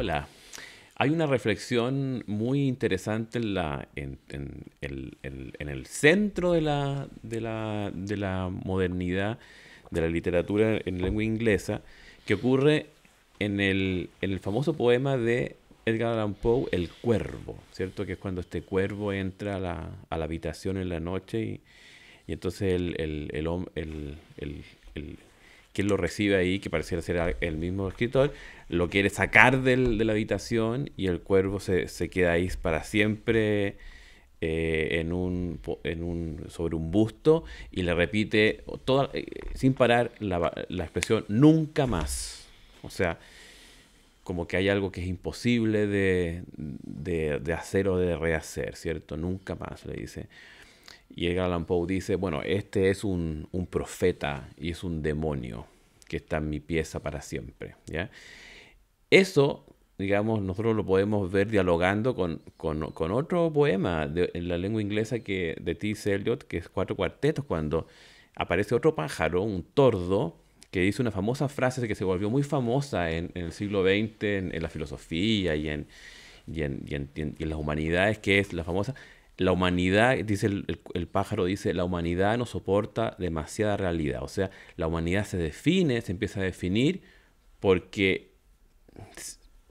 Hola. Hay una reflexión muy interesante en, la, en, el, centro de la, de, la, modernidad, de la literatura en lengua inglesa, que ocurre en el, famoso poema de Edgar Allan Poe, El Cuervo, ¿cierto? Que es cuando este cuervo entra a la, habitación en la noche y, entonces el, hombre... el él lo recibe ahí, que pareciera ser el mismo escritor, lo quiere sacar de la habitación y el cuervo se, queda ahí para siempre eh, en un, un, sobre un busto y le repite toda, eh, sin parar la, expresión nunca más. O sea, como que hay algo que es imposible de, de hacer o de rehacer, ¿cierto? Nunca más, le dice. Y el Allan Poe dice, bueno, este es un, profeta y es un demonio que está en mi pieza para siempre. ¿ya? Eso, digamos, nosotros lo podemos ver dialogando con, otro poema de, en la lengua inglesa que, de T.S. Eliot, que es Cuatro Cuartetos, cuando aparece otro pájaro, un tordo, que dice una famosa frase que se volvió muy famosa en, el siglo XX, en, la filosofía en, y en, las humanidades, que es la famosa, la humanidad, dice el, pájaro, dice, la humanidad no soporta demasiada realidad. O sea, la humanidad se define, se empieza a definir porque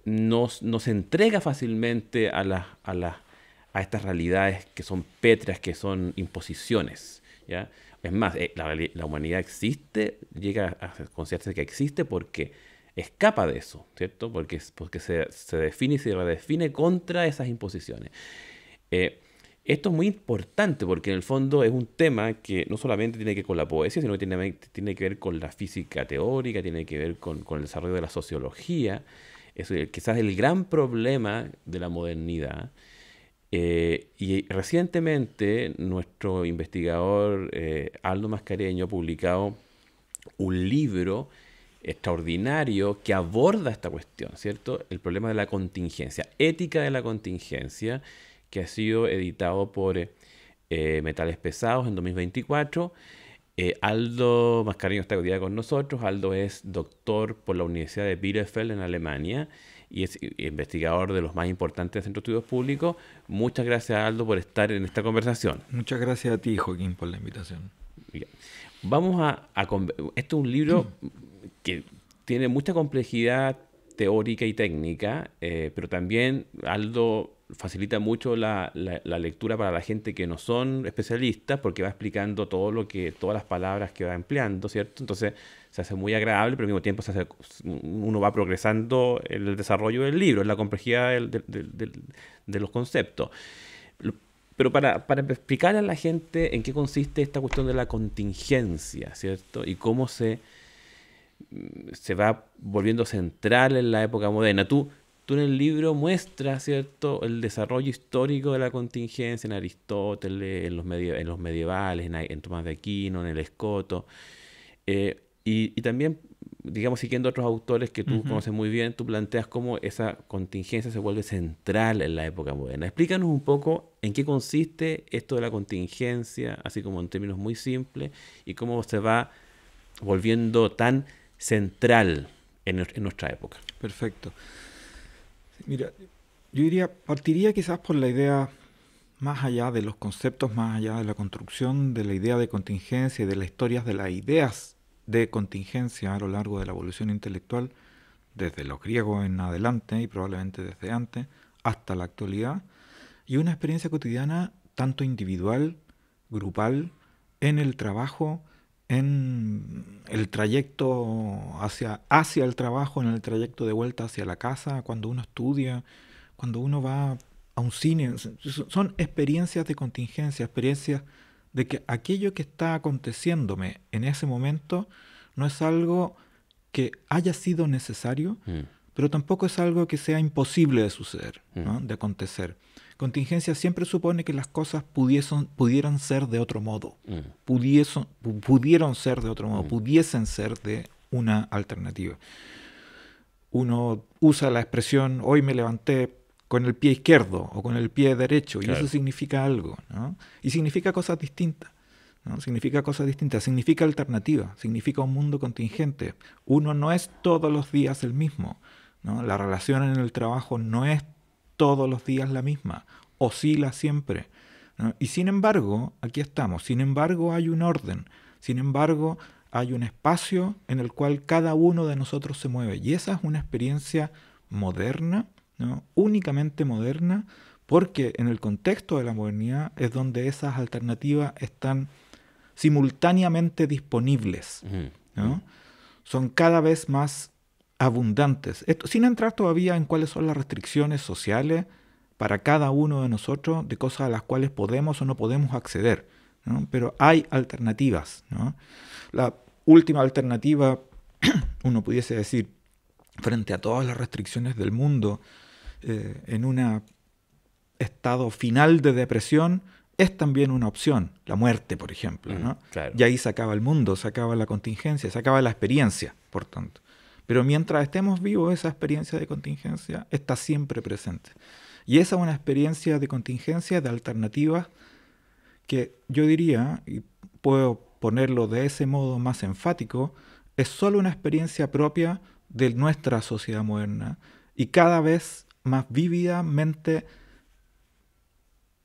no, entrega fácilmente a, a estas realidades que son petras, que son imposiciones. ¿ya? Es más, eh, la, la humanidad existe, llega a considerarse que existe porque escapa de eso, ¿cierto? Porque, porque se, se define y se redefine contra esas imposiciones. Eh, esto es muy importante porque en el fondo es un tema que no solamente tiene que ver con la poesía, sino que tiene, tiene que ver con la física teórica, tiene que ver con, el desarrollo de la sociología. Es quizás el gran problema de la modernidad. Eh, y recientemente nuestro investigador eh, Aldo Mascareño ha publicado un libro extraordinario que aborda esta cuestión, ¿cierto? El problema de la contingencia, ética de la contingencia, que ha sido editado por eh, eh, Metales Pesados en 2024. Eh, Aldo Mascariño está hoy día con nosotros. Aldo es doctor por la Universidad de Bielefeld en Alemania y es investigador de los más importantes centros de estudios públicos. Muchas gracias, Aldo, por estar en esta conversación. Muchas gracias a ti, Joaquín, por la invitación. Vamos a, esto Este es un libro que tiene mucha complejidad teórica y técnica, pero también Aldo facilita mucho la, lectura para la gente que no son especialistas porque va explicando todo lo que todas las palabras que va empleando, ¿cierto? Entonces se hace muy agradable, pero al mismo tiempo se hace, uno va progresando en el desarrollo del libro, en la complejidad de los conceptos. Pero para, para explicar a la gente en qué consiste esta cuestión de la contingencia, ¿cierto? Y cómo se, se va volviendo central en la época moderna. Tú, tú en el libro muestras, ¿cierto?, el desarrollo histórico de la contingencia en Aristóteles, en los, en los medievales, en, Tomás de Aquino, en el Escoto. Eh, y, también, digamos, siguiendo otros autores que tú conoces muy bien, tú planteas cómo esa contingencia se vuelve central en la época moderna. Explícanos un poco en qué consiste esto de la contingencia, así como en términos muy simples, y cómo se va volviendo tan central en nuestra época. Perfecto. Mira, yo diría, partiría quizás por la idea más allá de los conceptos, más allá de la construcción de la idea de contingencia y de las historias de las ideas de contingencia a lo largo de la evolución intelectual, desde los griegos en adelante y probablemente desde antes hasta la actualidad, y una experiencia cotidiana tanto individual, grupal, en el trabajo, en el trayecto hacia, hacia el trabajo, en el trayecto de vuelta hacia la casa, cuando uno estudia, cuando uno va a un cine. Son experiencias de contingencia, experiencias de que aquello que está aconteciéndome en ese momento no es algo que haya sido necesario, mm pero tampoco es algo que sea imposible de suceder, mm. de acontecer. Contingencia siempre supone que las cosas pudiesen, pudieran ser de otro modo, mm. pudiesen pudieron ser de otro modo, mm. pudiesen ser de una alternativa. Uno usa la expresión hoy me levanté con el pie izquierdo o con el pie derecho, y eso significa algo, Y significa cosas distintas. Significa cosas distintas, significa alternativa, significa un mundo contingente. Uno no es todos los días el mismo. La relación en el trabajo no es todos los días la misma, oscila siempre. Y sin embargo, aquí estamos, sin embargo hay un orden, sin embargo hay un espacio en el cual cada uno de nosotros se mueve. Y esa es una experiencia moderna, ¿no? únicamente moderna, porque en el contexto de la modernidad es donde esas alternativas están simultáneamente disponibles. Son cada vez más abundantes, Esto, sin entrar todavía en cuáles son las restricciones sociales para cada uno de nosotros de cosas a las cuales podemos o no podemos acceder, pero hay alternativas. La última alternativa, uno pudiese decir, frente a todas las restricciones del mundo, eh, en un estado final de depresión, es también una opción, la muerte, por ejemplo. Mm, y ahí se acaba el mundo, se acaba la contingencia, se acaba la experiencia, por tanto. Pero mientras estemos vivos, esa experiencia de contingencia está siempre presente. Y esa es una experiencia de contingencia, de alternativas, que yo diría, y puedo ponerlo de ese modo más enfático, es solo una experiencia propia de nuestra sociedad moderna y cada vez más vívidamente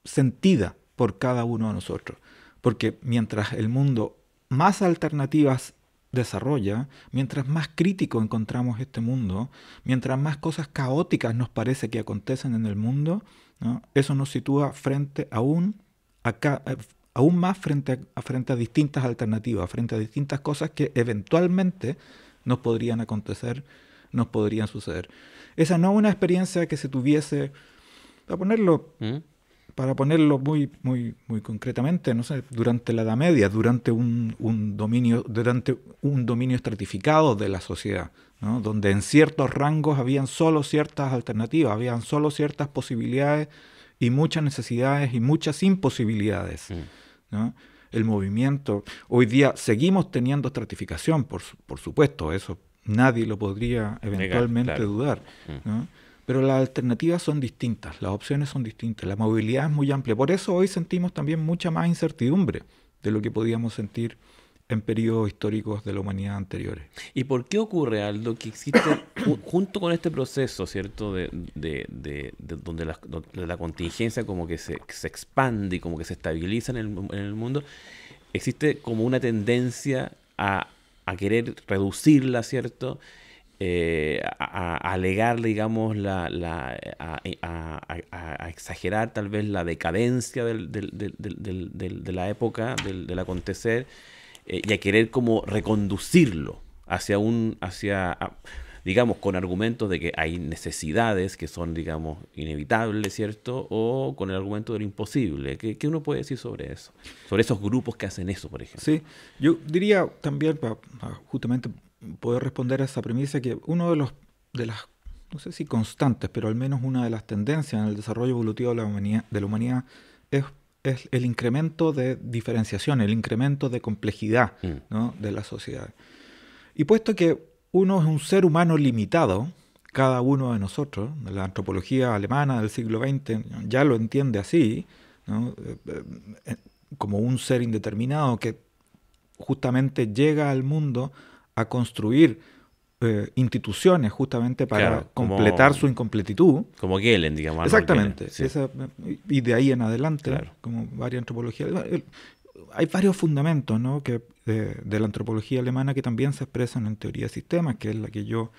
sentida por cada uno de nosotros. Porque mientras el mundo más alternativas desarrolla, mientras más crítico encontramos este mundo, mientras más cosas caóticas nos parece que acontecen en el mundo, eso nos sitúa frente aún, eh, aún más frente a, frente distintas alternativas, frente a distintas cosas que eventualmente nos podrían acontecer, nos podrían suceder. Esa no es una experiencia que se tuviese, a ponerlo ¿Mm? para ponerlo muy, muy, muy concretamente, no sé, durante la Edad Media, durante un, un dominio, durante un dominio estratificado de la sociedad, ¿no? donde en ciertos rangos habían solo ciertas alternativas, habían solo ciertas posibilidades y muchas necesidades y muchas imposibilidades. Mm. El movimiento, hoy día seguimos teniendo estratificación, por, supuesto, eso nadie lo podría eventualmente dudar. Mm. ¿no? pero las alternativas son distintas, las opciones son distintas, la movilidad es muy amplia. Por eso hoy sentimos también mucha más incertidumbre de lo que podíamos sentir en periodos históricos de la humanidad anteriores. ¿Y por qué ocurre, Aldo, que existe, junto con este proceso, ¿cierto?, de, donde la, contingencia como que se, expande y como que se estabiliza en el, en el mundo, existe como una tendencia a, a querer reducirla, ¿cierto? Eh, a, alegar, digamos, la, a, exagerar tal vez la decadencia del, de la época, del, acontecer, eh, y a querer como reconducirlo hacia un, hacia, digamos, con argumentos de que hay necesidades que son, digamos, inevitables, ¿cierto? O con el argumento de lo imposible. ¿Qué, qué uno puede decir sobre eso? Sobre esos grupos que hacen eso, por ejemplo. Sí, yo diría también, justamente poder responder a esa premisa que uno de los de las no sé si constantes, pero al menos una de las tendencias en el desarrollo evolutivo de la humanidad, de la humanidad es, es, el incremento de diferenciación, el incremento de complejidad mm. de la sociedad. Y puesto que uno es un ser humano limitado, cada uno de nosotros, la antropología alemana del siglo XX ya lo entiende así, eh, eh, como un ser indeterminado que justamente llega al mundo a construir eh, instituciones justamente para completar su incompletitud. Como Kellen, digamos. Exactamente. y de ahí en adelante, como varias antropologías. Hay varios fundamentos ¿no? que, eh, de, la antropología alemana que también se expresan en teoría de sistemas, que es la que yo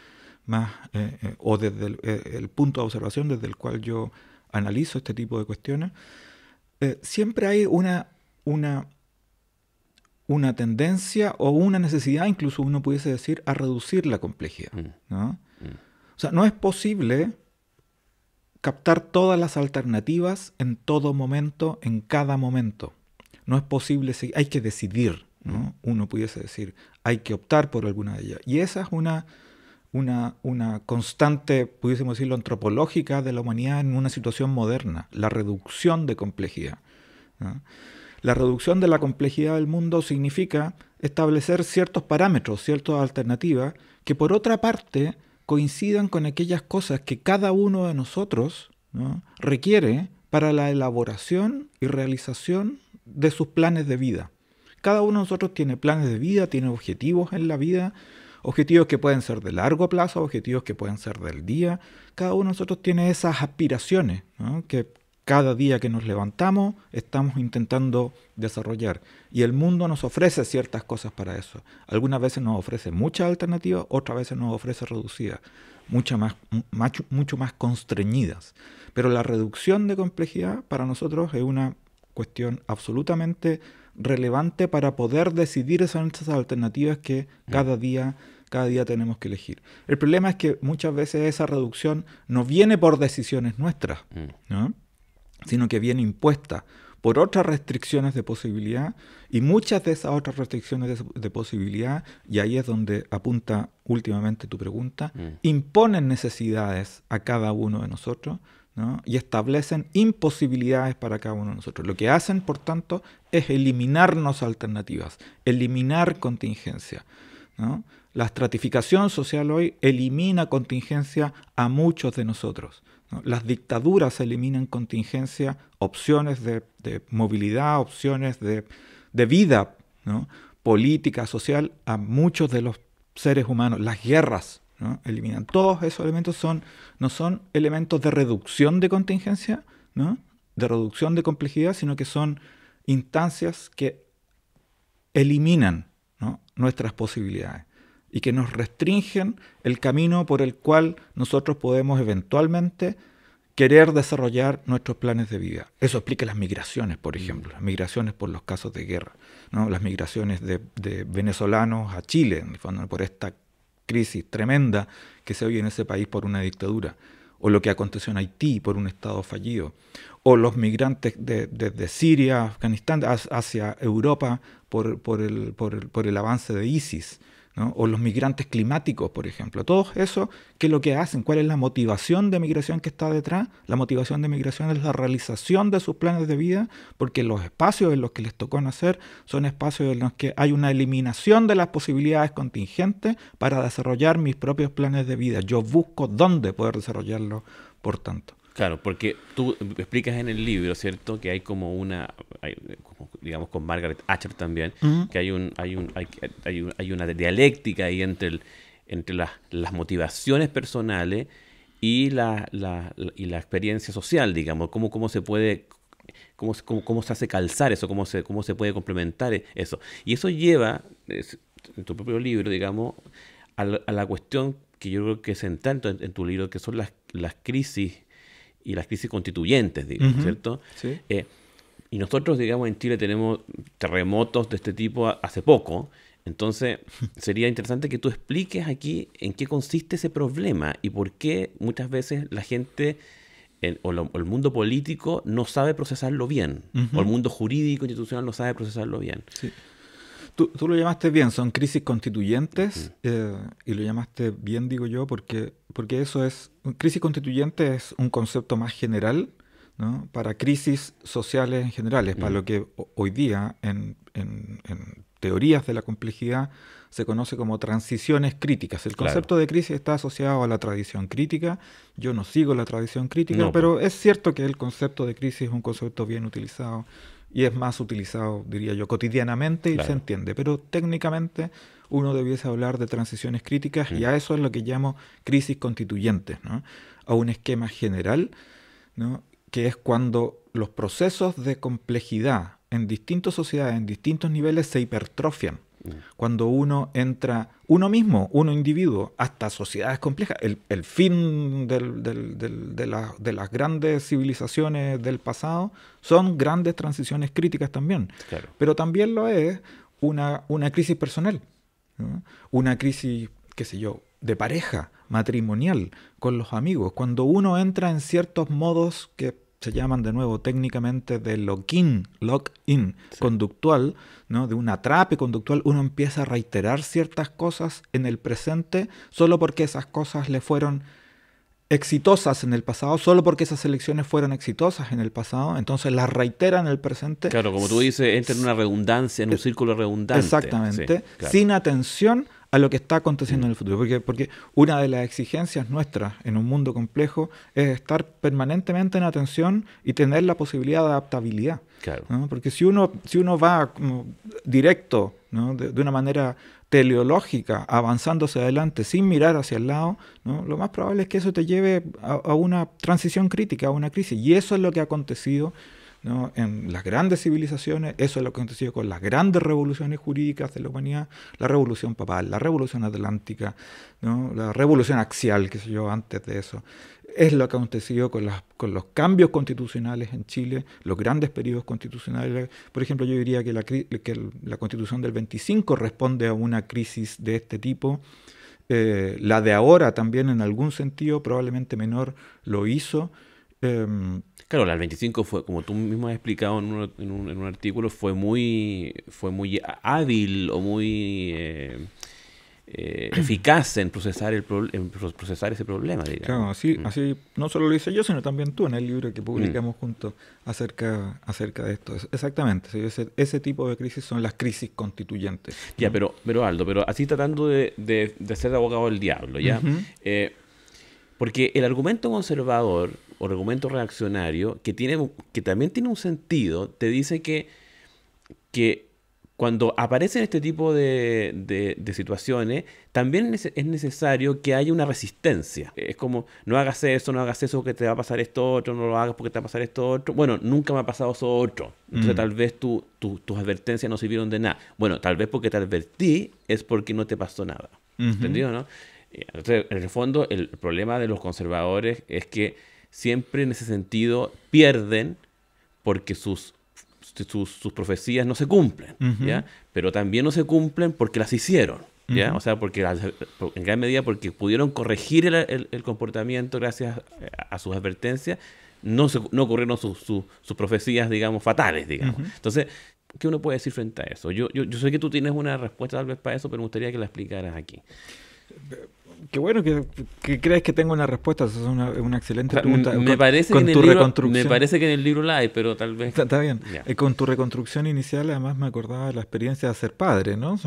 más, eh, o desde el, punto de observación desde el cual yo analizo este tipo de cuestiones, siempre hay una, una una tendencia o una necesidad, incluso uno pudiese decir, a reducir la complejidad. Mm. ¿no? Mm. O sea, no es posible captar todas las alternativas en todo momento, en cada momento. No es posible, hay que decidir, mm. uno pudiese decir, hay que optar por alguna de ellas. Y esa es una, una, una constante, pudiésemos decirlo, antropológica de la humanidad en una situación moderna, la reducción de complejidad. La reducción de la complejidad del mundo significa establecer ciertos parámetros, ciertas alternativas, que por otra parte coincidan con aquellas cosas que cada uno de nosotros requiere para la elaboración y realización de sus planes de vida. Cada uno de nosotros tiene planes de vida, tiene objetivos en la vida, objetivos que pueden ser de largo plazo, objetivos que pueden ser del día. Cada uno de nosotros tiene esas aspiraciones ¿no? que, cada día que nos levantamos estamos intentando desarrollar y el mundo nos ofrece ciertas cosas para eso. Algunas veces nos ofrece muchas alternativas, otras veces nos ofrece reducidas, mucho más, mucho más constreñidas. Pero la reducción de complejidad para nosotros es una cuestión absolutamente relevante para poder decidir esas alternativas que cada día, cada día tenemos que elegir. El problema es que muchas veces esa reducción no viene por decisiones nuestras, mm. ¿no? sino que viene impuesta por otras restricciones de posibilidad y muchas de esas otras restricciones de, posibilidad, y ahí es donde apunta últimamente tu pregunta, mm. imponen necesidades a cada uno de nosotros y establecen imposibilidades para cada uno de nosotros. Lo que hacen, por tanto, es eliminarnos alternativas, eliminar contingencia. La estratificación social hoy elimina contingencia a muchos de nosotros. Las dictaduras eliminan contingencia, opciones de, movilidad, opciones de, vida política, social a muchos de los seres humanos. Las guerras eliminan. Todos esos elementos son, no son elementos de reducción de contingencia, de reducción de complejidad, sino que son instancias que eliminan nuestras posibilidades y que nos restringen el camino por el cual nosotros podemos eventualmente querer desarrollar nuestros planes de vida. Eso explica las migraciones, por mm. ejemplo, las migraciones por los casos de guerra, ¿no? las migraciones de, venezolanos a Chile, por esta crisis tremenda que se oye en ese país por una dictadura, o lo que aconteció en Haití por un Estado fallido, o los migrantes desde Siria, Afganistán, hacia Europa por, por el avance de ISIS o los migrantes climáticos, por ejemplo. Todo eso, ¿qué es lo que hacen? ¿Cuál es la motivación de migración que está detrás? La motivación de migración es la realización de sus planes de vida, porque los espacios en los que les tocó nacer son espacios en los que hay una eliminación de las posibilidades contingentes para desarrollar mis propios planes de vida. Yo busco dónde poder desarrollarlo, por tanto. Claro, porque tú explicas en el libro, ¿cierto? Que hay como una, digamos con Margaret Thatcher también, que hay un, hay un, hay, hay, una dialéctica ahí entre, el, entre las, motivaciones personales y la, y la experiencia social, digamos, cómo, cómo se puede, cómo, cómo, se hace calzar eso, cómo se, cómo se puede complementar e, eso. Y eso lleva, en tu propio libro, digamos, a la, cuestión que yo creo que es en tanto en tu libro, que son las, las crisis y las crisis constituyentes, digamos, ¿cierto? Eh, y nosotros, digamos, en Chile tenemos terremotos de este tipo hace poco. Entonces, sería interesante que tú expliques aquí en qué consiste ese problema y por qué muchas veces la gente o, el mundo político no sabe procesarlo bien, o el mundo jurídico institucional no sabe procesarlo bien. Sí. Tú, lo llamaste bien, son crisis constituyentes, eh, y lo llamaste bien, digo yo, porque, porque eso es, crisis constituyente es un concepto más general ¿no? para crisis sociales en general, es para lo que hoy día en, en, teorías de la complejidad se conoce como transiciones críticas. El concepto de crisis está asociado a la tradición crítica, yo no sigo la tradición crítica, pero pues. es cierto que el concepto de crisis es un concepto bien utilizado y es más utilizado, diría yo, cotidianamente y se entiende. Pero técnicamente uno debiese hablar de transiciones críticas y mm. a eso es lo que llamo crisis constituyentes, ¿no? a un esquema general, ¿no? que es cuando los procesos de complejidad en distintas sociedades, en distintos niveles, se hipertrofian. Cuando uno entra, uno mismo, uno individuo, hasta sociedades complejas, el, fin de, las grandes civilizaciones del pasado son grandes transiciones críticas también. Pero también lo es una, una crisis personal, una crisis, qué sé yo, de pareja, matrimonial, con los amigos. Cuando uno entra en ciertos modos que se llaman de nuevo técnicamente de login login in conductual, ¿no? de un atrape conductual, uno empieza a reiterar ciertas cosas en el presente solo porque esas cosas le fueron exitosas en el pasado, solo porque esas elecciones fueron exitosas en el pasado, entonces las reitera en el presente. Claro, como tú dices, entra en una redundancia, en un círculo redundante. Exactamente, sin atención a lo que está aconteciendo mm. en el futuro. Porque, porque una de las exigencias nuestras en un mundo complejo es estar permanentemente en atención y tener la posibilidad de adaptabilidad. Porque si uno, si uno va directo, de, una manera teleológica, avanzándose adelante sin mirar hacia el lado, ¿no? lo más probable es que eso te lleve a una transición crítica, a una crisis. Y eso es lo que ha acontecido en las grandes civilizaciones, eso es lo que aconteció con las grandes revoluciones jurídicas de la humanidad, la revolución papal, la revolución atlántica, la revolución axial, que se yo, antes de eso. Es lo que ha con, con los cambios constitucionales en Chile, los grandes periodos constitucionales. Por ejemplo, yo diría que la, constitución del 25 responde a una crisis de este tipo. Eh, la de ahora también en algún sentido, probablemente menor, lo hizo. Em, Claro, la 25 fue, como tú mismo has explicado en un, artículo, fue muy, fue muy hábil o muy eh, eh, eficaz en procesar, el procesar ese problema. Claro, así, mm. así no solo lo hice yo, sino también tú en el libro que publicamos mm. juntos acerca, acerca de esto. exactamente, ese, tipo de crisis son las crisis constituyentes. Ya, pero, pero Aldo, pero así tratando de, de, de ser abogado del diablo, ¿ya? Porque el argumento conservador o argumento reaccionario, que, tiene, que también tiene un sentido, te dice que, que cuando aparecen este tipo de, de, situaciones, también es, necesario que haya una resistencia. Es como, no hagas eso, no hagas eso porque te va a pasar esto otro, no lo hagas porque te va a pasar esto otro. Bueno, nunca me ha pasado eso otro. Entonces mm. tal vez tu, tus advertencias no sirvieron de nada. Bueno, tal vez porque te advertí es porque no te pasó nada. ¿Entendido, no? En el fondo, el problema de los conservadores es que siempre en ese sentido pierden porque sus, sus, profecías no se cumplen, ¿ya? Pero también no se cumplen porque las hicieron, ¿ya? O sea, porque en gran medida porque pudieron corregir el, comportamiento gracias a, sus advertencias, no, ocurrieron sus, sus, profecías, digamos, fatales, digamos. Entonces, ¿qué uno puede decir frente a eso? Yo, yo, yo sé que tú tienes una respuesta tal vez para eso, pero me gustaría que la explicaras aquí. Qué bueno que, crees que tengo una respuesta. Esa es una, excelente pregunta. Me, parece que en el Libro, me parece que en el libro la hay, pero tal vez. Está, bien. Eh, con tu reconstrucción inicial, además me acordaba de la experiencia de ser padre, ¿no?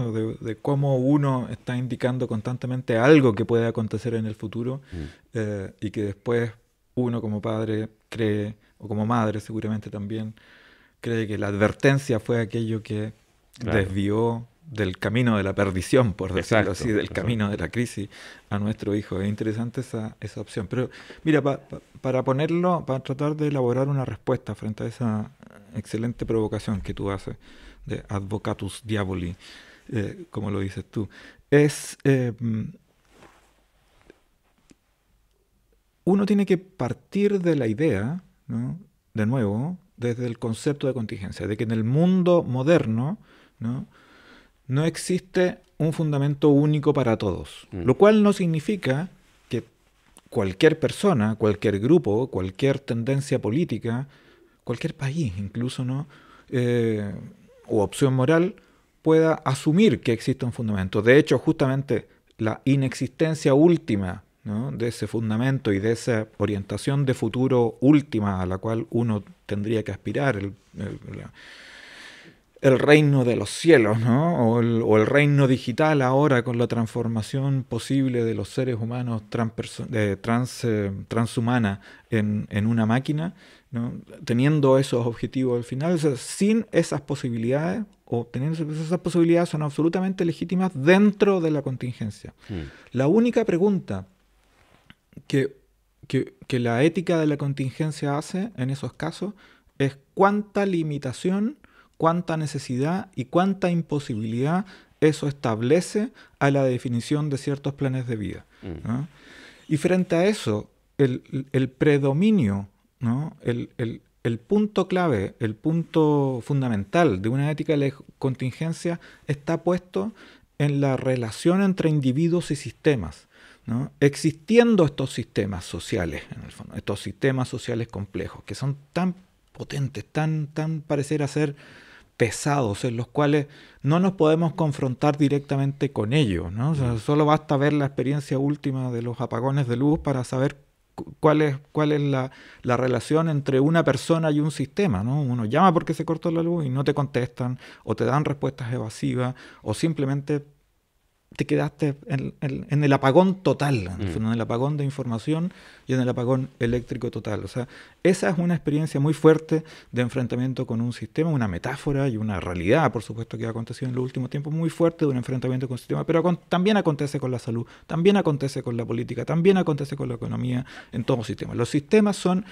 de, cómo uno está indicando constantemente algo que puede acontecer en el futuro mm. eh, y que después uno como padre cree, o como madre seguramente también, cree que la advertencia fue aquello que desvió del camino de la perdición, por decirlo así, del camino de la crisis a nuestro hijo. Es interesante esa, opción. Pero mira, para ponerlo, para tratar de elaborar una respuesta frente a esa excelente provocación que tú haces de advocatus diaboli, eh, como lo dices tú, es... Eh, mm, uno tiene que partir de la idea, ¿no? de nuevo, desde el concepto de contingencia, de que en el mundo moderno, ¿no? no existe un fundamento único para todos, mm. lo cual no significa que cualquier persona, cualquier grupo, cualquier tendencia política, cualquier país incluso, ¿no? o eh, opción moral, pueda asumir que existe un fundamento. De hecho, justamente la inexistencia última de ese fundamento y de esa orientación de futuro última a la cual uno tendría que aspirar, el, el reino de los cielos, ¿no? O el, reino digital ahora con la transformación posible de los seres humanos eh, transhumana en, en, una máquina, teniendo esos objetivos al final, sin esas posibilidades, o teniendo esas posibilidades son absolutamente legítimas dentro de la contingencia. Mm. La única pregunta que, que la ética de la contingencia hace en esos casos es cuánta limitación cuánta necesidad y cuánta imposibilidad eso establece a la definición de ciertos planes de vida. Mm. Y frente a eso, el, predominio, el, punto clave, el punto fundamental de una ética de contingencia está puesto en la relación entre individuos y sistemas. Existiendo estos sistemas sociales, en el fondo, estos sistemas sociales complejos, que son tan potentes, tan, tan parecer a ser pesados en los cuales no nos podemos confrontar directamente con ellos. ¿no? Mm. solo basta ver la experiencia última de los apagones de luz para saber cuál es, cuál es la, relación entre una persona y un sistema. ¿no? Uno llama porque se cortó la luz y no te contestan, o te dan respuestas evasivas, o simplemente te quedaste en, el apagón total, mm. en el apagón de información y en el apagón eléctrico total. O sea, esa es una experiencia muy fuerte de enfrentamiento con un sistema, una metáfora y una realidad, por supuesto, que ha acontecido en los últimos tiempos, muy fuerte de un enfrentamiento con un sistema, pero también acontece con la salud, también acontece con la política, también acontece con la economía, en todos los sistemas. Los sistemas son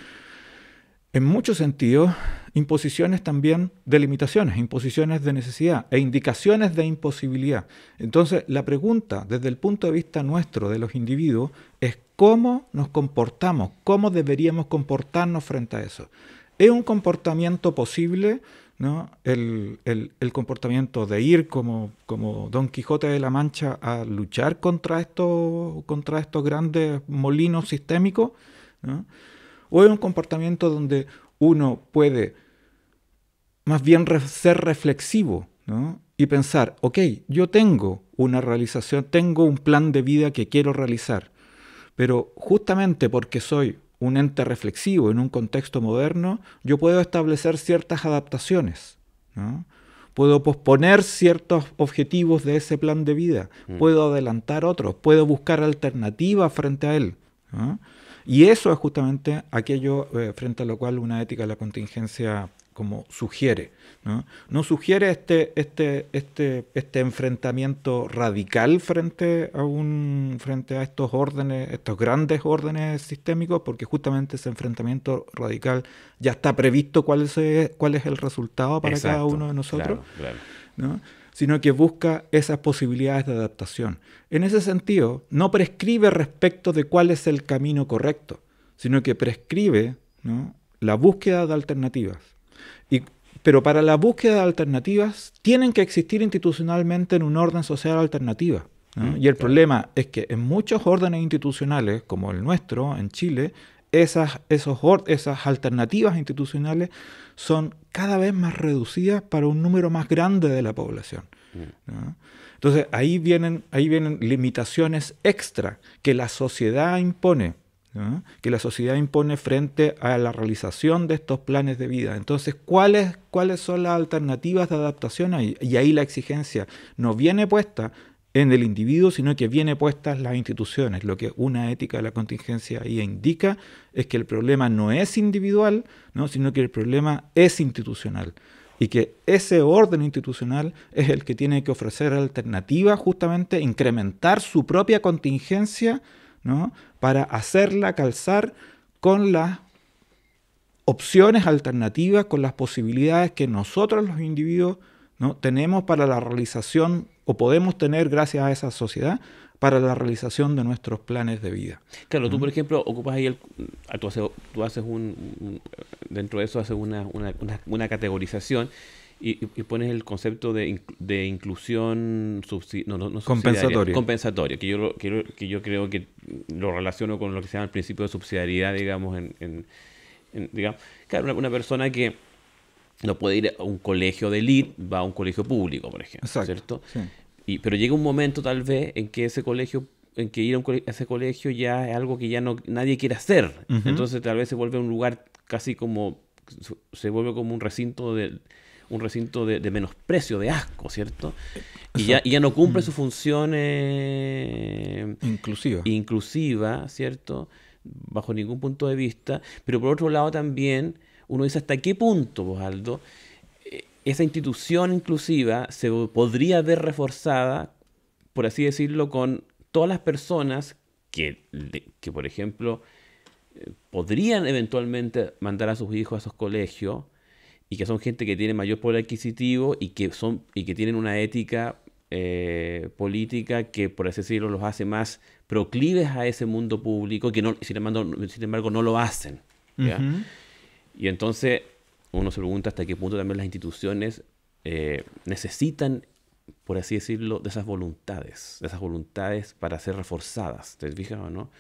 en muchos sentidos, imposiciones también de limitaciones, imposiciones de necesidad e indicaciones de imposibilidad. Entonces, la pregunta desde el punto de vista nuestro, de los individuos, es cómo nos comportamos, cómo deberíamos comportarnos frente a eso. ¿Es un comportamiento posible ¿no? el, comportamiento de ir como, Don Quijote de la Mancha a luchar contra, esto, contra estos grandes molinos sistémicos? ¿no? o es un comportamiento donde uno puede más bien ser reflexivo y pensar, ok, yo tengo una realización, tengo un plan de vida que quiero realizar, pero justamente porque soy un ente reflexivo en un contexto moderno, yo puedo establecer ciertas adaptaciones. Puedo posponer ciertos objetivos de ese plan de vida, mm. puedo adelantar otros, puedo buscar alternativas frente a él. ¿no? Y eso es justamente aquello eh, frente a lo cual una ética de la contingencia como sugiere. No, no sugiere este, este, este, este enfrentamiento radical frente a, un, frente a estos órdenes, estos grandes órdenes sistémicos, porque justamente ese enfrentamiento radical ya está previsto cuál es, cuál es el resultado para cada uno de nosotros sino que busca esas posibilidades de adaptación. En ese sentido, no prescribe respecto de cuál es el camino correcto, sino que prescribe la búsqueda de alternativas. pero para la búsqueda de alternativas tienen que existir institucionalmente en un orden social alternativa. Mm, y el problema es que en muchos órdenes institucionales, como el nuestro en Chile, esas, esos, esas alternativas institucionales son cada vez más reducidas para un número más grande de la población. Mm. Entonces ahí vienen, ahí vienen limitaciones extra que la sociedad impone. que la sociedad impone frente a la realización de estos planes de vida. Entonces, ¿cuáles, cuáles son las alternativas de adaptación Y ahí la exigencia nos viene puesta en el individuo, sino que viene puestas las instituciones. Lo que una ética de la contingencia ahí indica es que el problema no es individual, ¿no? sino que el problema es institucional. Y que ese orden institucional es el que tiene que ofrecer alternativas, justamente incrementar su propia contingencia ¿no? para hacerla calzar con las opciones alternativas, con las posibilidades que nosotros los individuos ¿no? tenemos para la realización o podemos tener gracias a esa sociedad para la realización de nuestros planes de vida. Claro, tú ¿Mm? por ejemplo ocupas ahí, el, ah, tú, haces, un, dentro de eso haces una, categorización y, pones el concepto de, inclusión compensatoria. compensatoria, que yo, que, que yo creo que lo relaciono con lo que se llama el principio de subsidiariedad, digamos, en, digamos, claro, una persona que no puede ir a un colegio de élite, va a un colegio público, por ejemplo, ¿cierto? pero llega un momento tal vez en que ese colegio en que ir a, ese colegio ya es algo que ya no nadie quiere hacer. Entonces tal vez se vuelve un lugar casi como se vuelve como un recinto de un recinto de, menosprecio, de asco, ¿cierto? Y ya, ya no cumple mm. su función inclusiva. inclusiva, ¿cierto? Bajo ningún punto de vista. Pero por otro lado también uno dice hasta qué punto, Osvaldo, eh, esa institución inclusiva se podría ver reforzada, por así decirlo, con todas las personas que, que por ejemplo, eh, podrían eventualmente mandar a sus hijos a esos colegios y que son gente que tiene mayor poder adquisitivo y que, son, y que tienen una ética eh, política que, por así decirlo, los hace más proclives a ese mundo público, que no, sin, embargo, sin embargo no lo hacen. Y entonces uno se pregunta hasta qué punto también las instituciones eh, necesitan, por así decirlo, de esas voluntades, de esas voluntades para ser reforzadas. ¿Te fijas o no?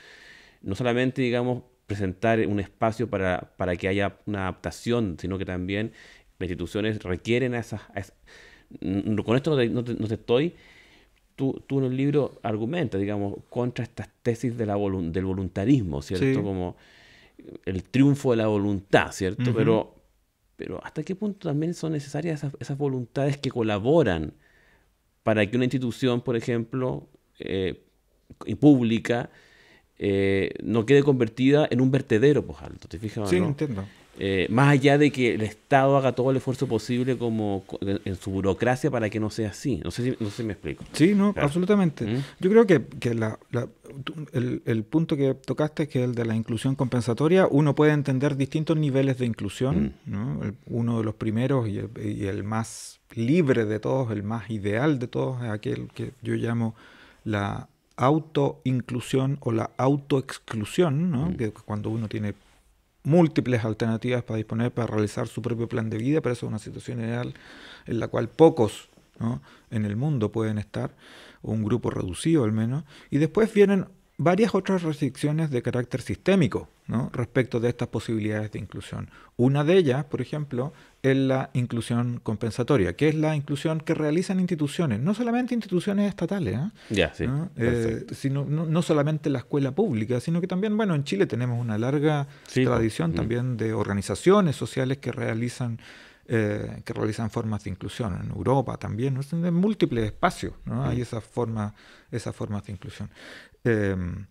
No solamente, digamos, presentar un espacio para, para que haya una adaptación, sino que también las instituciones requieren a esas... con esto no te, estoy Tú, tú, en el libro argumentas, digamos, contra estas tesis de la del voluntarismo, ¿cierto? Sí. Como el triunfo de la voluntad, ¿cierto? pero, pero hasta qué punto también son necesarias esas, voluntades que colaboran para que una institución, por ejemplo, eh, y pública, eh, no quede convertida en un vertedero, pues ¿te fijas? Sí, entiendo. Eh, más allá de que el Estado haga todo el esfuerzo posible como en su burocracia para que no sea así. No sé si, no sé me explico. Sí, no, absolutamente. ¿Mm? Yo creo que, el, punto que tocaste, es que el de la inclusión compensatoria, uno puede entender distintos niveles de inclusión. ¿Mm? uno de los primeros y el, más libre de todos, el más ideal de todos, es aquel que yo llamo la autoinclusión o la autoexclusión, ¿no? ¿Mm? cuando uno tiene múltiples alternativas para disponer para realizar su propio plan de vida, pero eso es una situación ideal en la cual pocos en el mundo pueden estar, o un grupo reducido al menos, y después vienen varias otras restricciones de carácter sistémico respecto de estas posibilidades de inclusión. Una de ellas, por ejemplo, es la inclusión compensatoria, que es la inclusión que realizan instituciones, no solamente instituciones estatales, ¿eh? ¿no? Eh, sino, no, solamente la escuela pública, sino que también, bueno, en Chile tenemos una larga tradición mm. también de organizaciones sociales que realizan... Eh, que realizan formas de inclusión en Europa también, en múltiples espacios ¿no? Mm. hay esas formas, esas formas de inclusión. Em,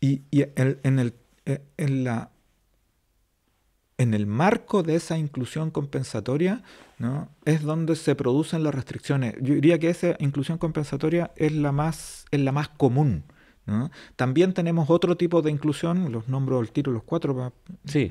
y, en, el, e, en, la, en el marco de esa inclusión compensatoria ¿no? es donde se producen las restricciones. Yo diría que esa inclusión compensatoria es la más, es la más común. También tenemos otro tipo de inclusión, los nombro al tiro los cuatro para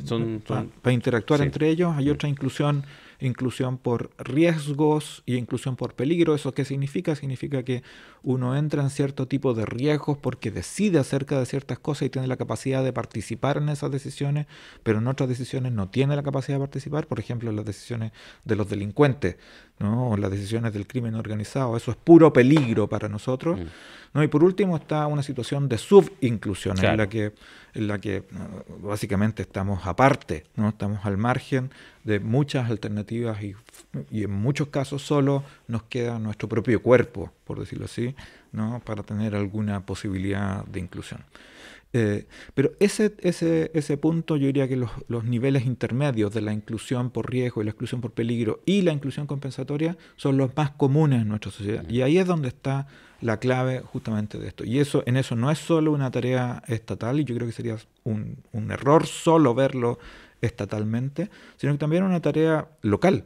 son, para interactuar entre ellos. Hay otra inclusión inclusión por riesgos y inclusión por peligro. ¿Eso qué significa? Significa que uno entra en cierto tipo de riesgos porque decide acerca de ciertas cosas y tiene la capacidad de participar en esas decisiones, pero en otras decisiones no tiene la capacidad de participar, por ejemplo, en las decisiones de los delincuentes, ¿no? o las decisiones del crimen organizado. Eso es puro peligro para nosotros. Mm. ¿no? Y por último está una situación de subinclusión, en la que, en la que básicamente estamos aparte, ¿no? estamos al margen de muchas alternativas y, en muchos casos solo nos queda nuestro propio cuerpo, por decirlo así, ¿no? para tener alguna posibilidad de inclusión. Eh, pero ese, ese, punto yo diría que los, niveles intermedios de la inclusión por riesgo y la exclusión por peligro y la inclusión compensatoria son los más comunes en nuestra sociedad. Y ahí es donde está la clave justamente de esto. Y eso, en eso no es solo una tarea estatal y yo creo que sería un, un error solo verlo estatalmente, sino que también es una tarea local,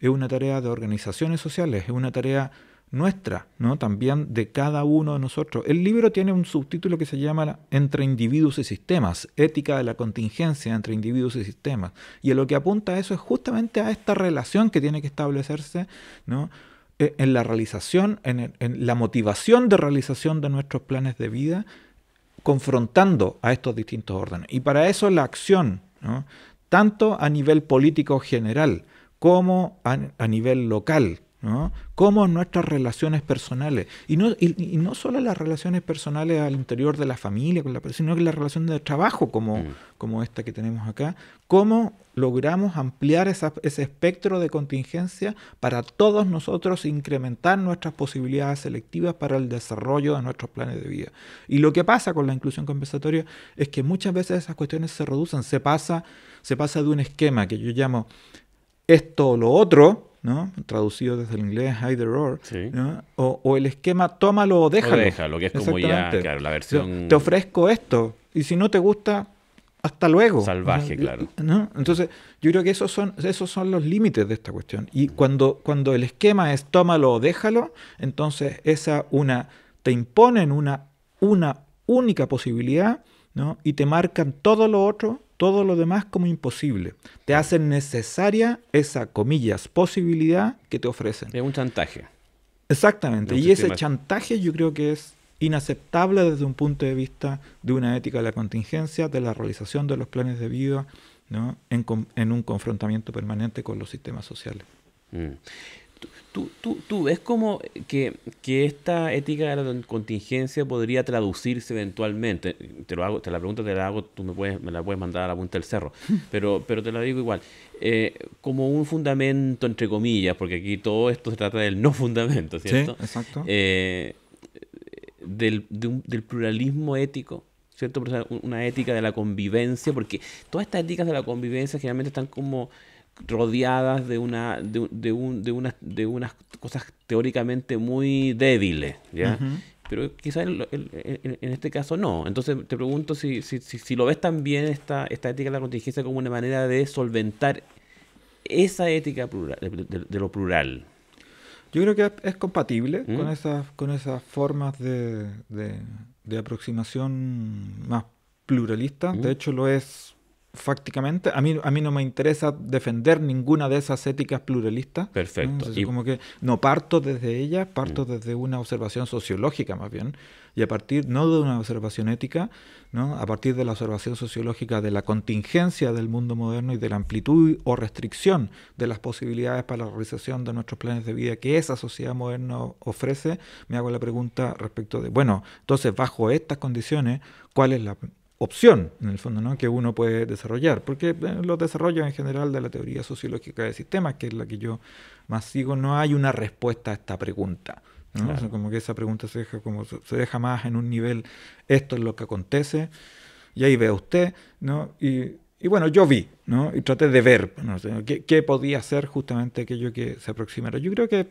es una tarea de organizaciones sociales, es una tarea nuestra, ¿no? también de cada uno de nosotros. El libro tiene un subtítulo que se llama Entre individuos y sistemas, ética de la contingencia entre individuos y sistemas. Y a lo que apunta eso es justamente a esta relación que tiene que establecerse ¿no? E, en la realización, en la motivación de realización de nuestros planes de vida, confrontando a estos distintos órdenes. Y para eso la acción tanto a nivel político general como a nivel local, Cómo Como nuestras relaciones personales. Y no, solo las relaciones personales al interior de la familia, con la, sino que la relación de trabajo como, mm. como esta que tenemos acá. ¿Cómo logramos ampliar ese espectro de contingencia para todos nosotros incrementar nuestras posibilidades selectivas para el desarrollo de nuestros planes de vida? Y lo que pasa con la inclusión compensatoria es que muchas veces esas cuestiones se reducen, se pasa, se pasa de un esquema que yo llamo esto o lo otro, Traducido desde el inglés, either or, o, el esquema tómalo o déjalo. que es como ya, la versión... Te ofrezco esto, y si no te gusta, hasta luego. Salvaje, claro. Entonces, yo creo que esos son, esos son los límites de esta cuestión. Y cuando, cuando el esquema es tómalo o déjalo, entonces esa una, te imponen una, una única posibilidad, Y te marcan todo lo otro todo lo demás como imposible. Te hacen necesaria esa, comillas, posibilidad que te ofrecen. Es un chantaje. Exactamente. y ese chantaje yo creo que es inaceptable desde un punto de vista de una ética de la contingencia, de la realización de los planes de vida, en, un confrontamiento permanente con los sistemas sociales. Mm. ¿Tú, tú, tú ves como que, esta ética de la contingencia podría traducirse eventualmente? Te, lo hago, te la pregunta te la hago, tú me, puedes, me la puedes mandar a la punta del cerro, pero, pero te la digo igual. Eh, como un fundamento, entre comillas, porque aquí todo esto se trata del no fundamento, ¿cierto? exacto. Eh, del, del pluralismo ético. ¿Cierto? Una ética de la convivencia, porque todas estas éticas de la convivencia generalmente están como rodeadas de una de, de, unas, de unas cosas teóricamente muy débiles, Pero quizás en, este caso no. Entonces te pregunto si, si, si, lo ves también esta, esta ética de la contingencia como una manera de solventar esa ética de, lo plural. Yo creo que es compatible con, ¿Mm? esas, con esas formas de, de, aproximación más pluralista. De ¿Mm? hecho, lo es fácticamente, a mí, a mí no me interesa defender ninguna de esas éticas pluralistas. Perfecto. ¿no? como que no parto desde ellas, parto mm. desde una observación sociológica más bien, y a partir no de una observación ética, ¿no? a partir de la observación sociológica de la contingencia del mundo moderno y de la amplitud o restricción de las posibilidades para la realización de nuestros planes de vida que esa sociedad moderna ofrece, me hago la pregunta respecto de, bueno, entonces bajo estas condiciones, ¿cuál es la, opción, en el fondo, ¿no? que uno puede desarrollar, porque eh, los desarrollos en general de la teoría sociológica de sistemas, que es la que yo más sigo, no hay una respuesta a esta pregunta. como que esa pregunta se deja, como, se deja más en un nivel, esto es lo que acontece, y ahí ve usted, ¿no? Y, bueno, yo vi, ¿no? Y traté de ver ¿qué, podía ser justamente aquello que se aproximara. Yo creo que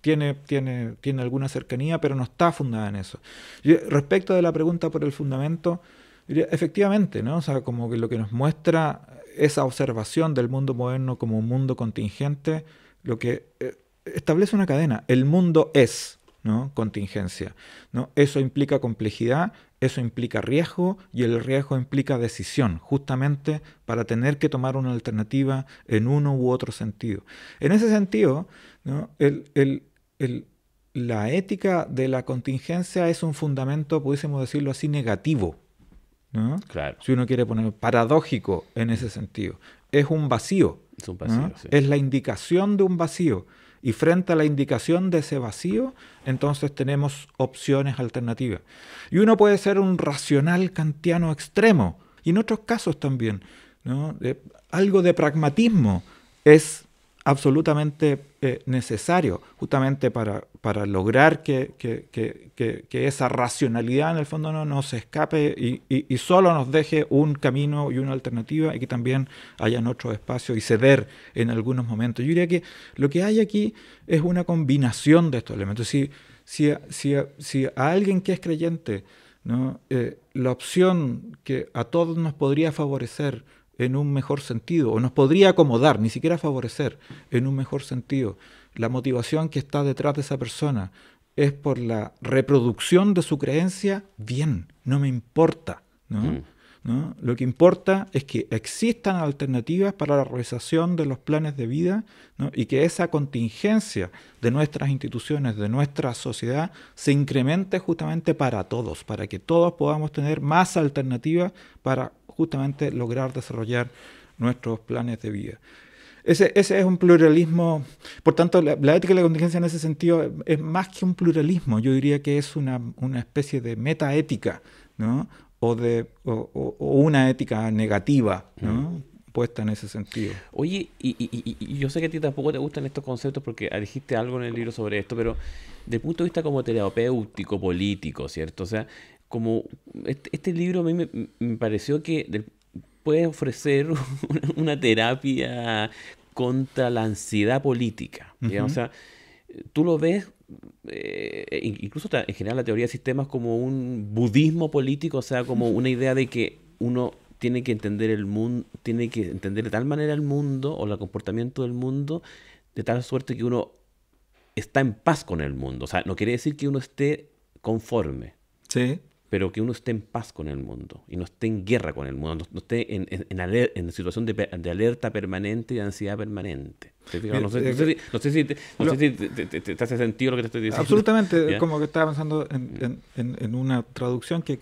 tiene, tiene, tiene alguna cercanía, pero no está fundada en eso. respecto de la pregunta por el fundamento, Efectivamente, ¿no? como que lo que nos muestra esa observación del mundo moderno como un mundo contingente, lo que eh, establece una cadena. El mundo es contingencia. ¿no? Eso implica complejidad, eso implica riesgo y el riesgo implica decisión, justamente para tener que tomar una alternativa en uno u otro sentido. En ese sentido, la ética de la contingencia es un fundamento, pudiésemos decirlo así, negativo Claro. Si uno quiere poner paradójico en ese sentido. Es un vacío. Es la indicación de un vacío. Y frente a la indicación de ese vacío, entonces tenemos opciones alternativas. Y uno puede ser un racional kantiano extremo, y en otros casos también. Eh, algo de pragmatismo es absolutamente eh, necesario, justamente para para lograr que, esa racionalidad en el fondo no nos escape y, solo nos deje un camino y una alternativa y que también hayan otro espacio y ceder en algunos momentos. Yo diría que lo que hay aquí es una combinación de estos elementos. Si, si, a alguien que es creyente, ¿no? Eh, la opción que a todos nos podría favorecer en un mejor sentido, o nos podría acomodar, ni siquiera favorecer, en un mejor sentido, la motivación que está detrás de esa persona es por la reproducción de su creencia, bien, no me importa. ¿no? Mm. Lo que importa es que existan alternativas para la realización de los planes de vida y que esa contingencia de nuestras instituciones, de nuestra sociedad, se incremente justamente para todos, para que todos podamos tener más alternativas para justamente lograr desarrollar nuestros planes de vida. Ese, es un pluralismo, por tanto, la, ética de la contingencia en ese sentido es más que un pluralismo, yo diría que es una, especie de metaética, ¿no? O, de, o, una ética negativa, ¿no? Mm. puesta en ese sentido. Oye, y, y, yo sé que a ti tampoco te gustan estos conceptos porque dijiste algo en el libro sobre esto, pero desde el punto de vista como terapéutico, político, ¿cierto? O sea, como este, libro a mí me, pareció que puede ofrecer una terapia contra la ansiedad política. O sea, tú lo ves, eh, e incluso en general la teoría de sistemas como un budismo político, o sea, como una idea de que uno tiene que entender el mundo, tiene que entender de tal manera el mundo o el comportamiento del mundo, de tal suerte que uno está en paz con el mundo. O sea, no quiere decir que uno esté conforme. Sí pero que uno esté en paz con el mundo y no esté en guerra con el mundo, no, esté en, en, situación de, alerta permanente y de ansiedad permanente. No sé, si, te, hace sentido lo que te estoy diciendo. Absolutamente, como que estaba pensando en, mm. una traducción que,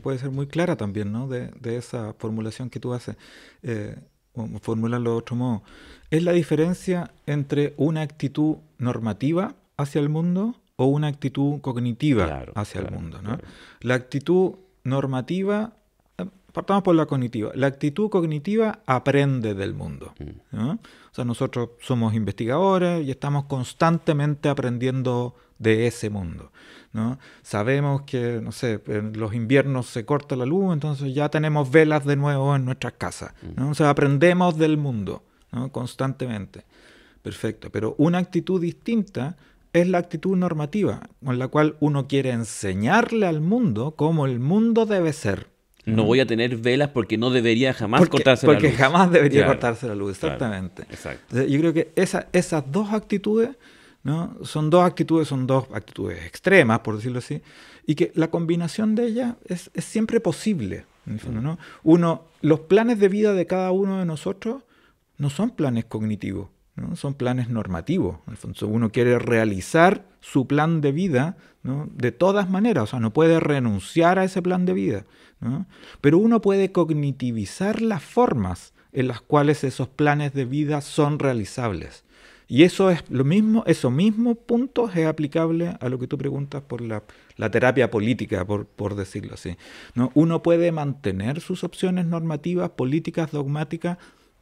puede ser muy clara también, ¿no? De, esa formulación que tú haces. Eh, um, formularlo de otro modo. Es la diferencia entre una actitud normativa hacia el mundo o una actitud cognitiva hacia el mundo. La actitud normativa, eh, partamos por la cognitiva, la actitud cognitiva aprende del mundo. Mm. O sea, nosotros somos investigadores y estamos constantemente aprendiendo de ese mundo. ¿no? Sabemos que, no sé, en los inviernos se corta la luz, entonces ya tenemos velas de nuevo en nuestras casas. Mm. ¿no? O sea, aprendemos del mundo constantemente. Perfecto, pero una actitud distinta es la actitud normativa, con la cual uno quiere enseñarle al mundo cómo el mundo debe ser. No voy a tener velas porque no debería jamás cortarse la luz. Porque jamás debería cortarse la luz, exactamente. yo creo que esas dos actitudes son dos actitudes, son dos actitudes extremas, por decirlo así, y que la combinación de ellas es, siempre posible. Mm. Uno, los planes de vida de cada uno de nosotros no son planes cognitivos son planes normativos. Alfonso, uno quiere realizar su plan de vida de todas maneras, o sea, no puede renunciar a ese plan de vida, pero uno puede cognitivizar las formas en las cuales esos planes de vida son realizables. Y eso es lo mismo, esos mismos puntos es aplicable a lo que tú preguntas por la, terapia política, por, decirlo así. Uno puede mantener sus opciones normativas, políticas, dogmáticas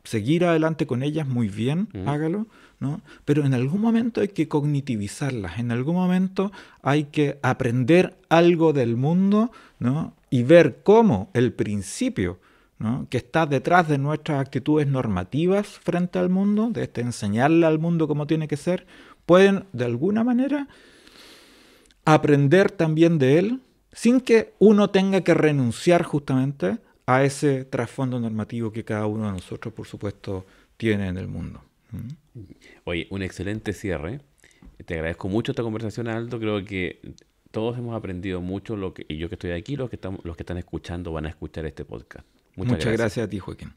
seguir adelante con ellas, muy bien, hágalo, ¿no? Pero en algún momento hay que cognitivizarlas, en algún momento hay que aprender algo del mundo, ¿no? Y ver cómo el principio, ¿no? que está detrás de nuestras actitudes normativas frente al mundo, de este enseñarle al mundo cómo tiene que ser, pueden de alguna manera aprender también de él sin que uno tenga que renunciar justamente a ese trasfondo normativo que cada uno de nosotros, por supuesto, tiene en el mundo. ¿Mm? Oye, un excelente cierre. Te agradezco mucho esta conversación, Aldo. Creo que todos hemos aprendido mucho, lo que, y yo que estoy aquí, los que, estamos, los que están escuchando van a escuchar este podcast. Muchas, Muchas gracias. a ti, Joaquín.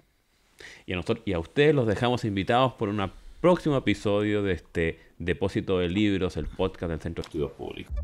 Y a, nosotros, y a ustedes los dejamos invitados por un próximo episodio de este Depósito de Libros, el podcast del Centro de Estudios Públicos.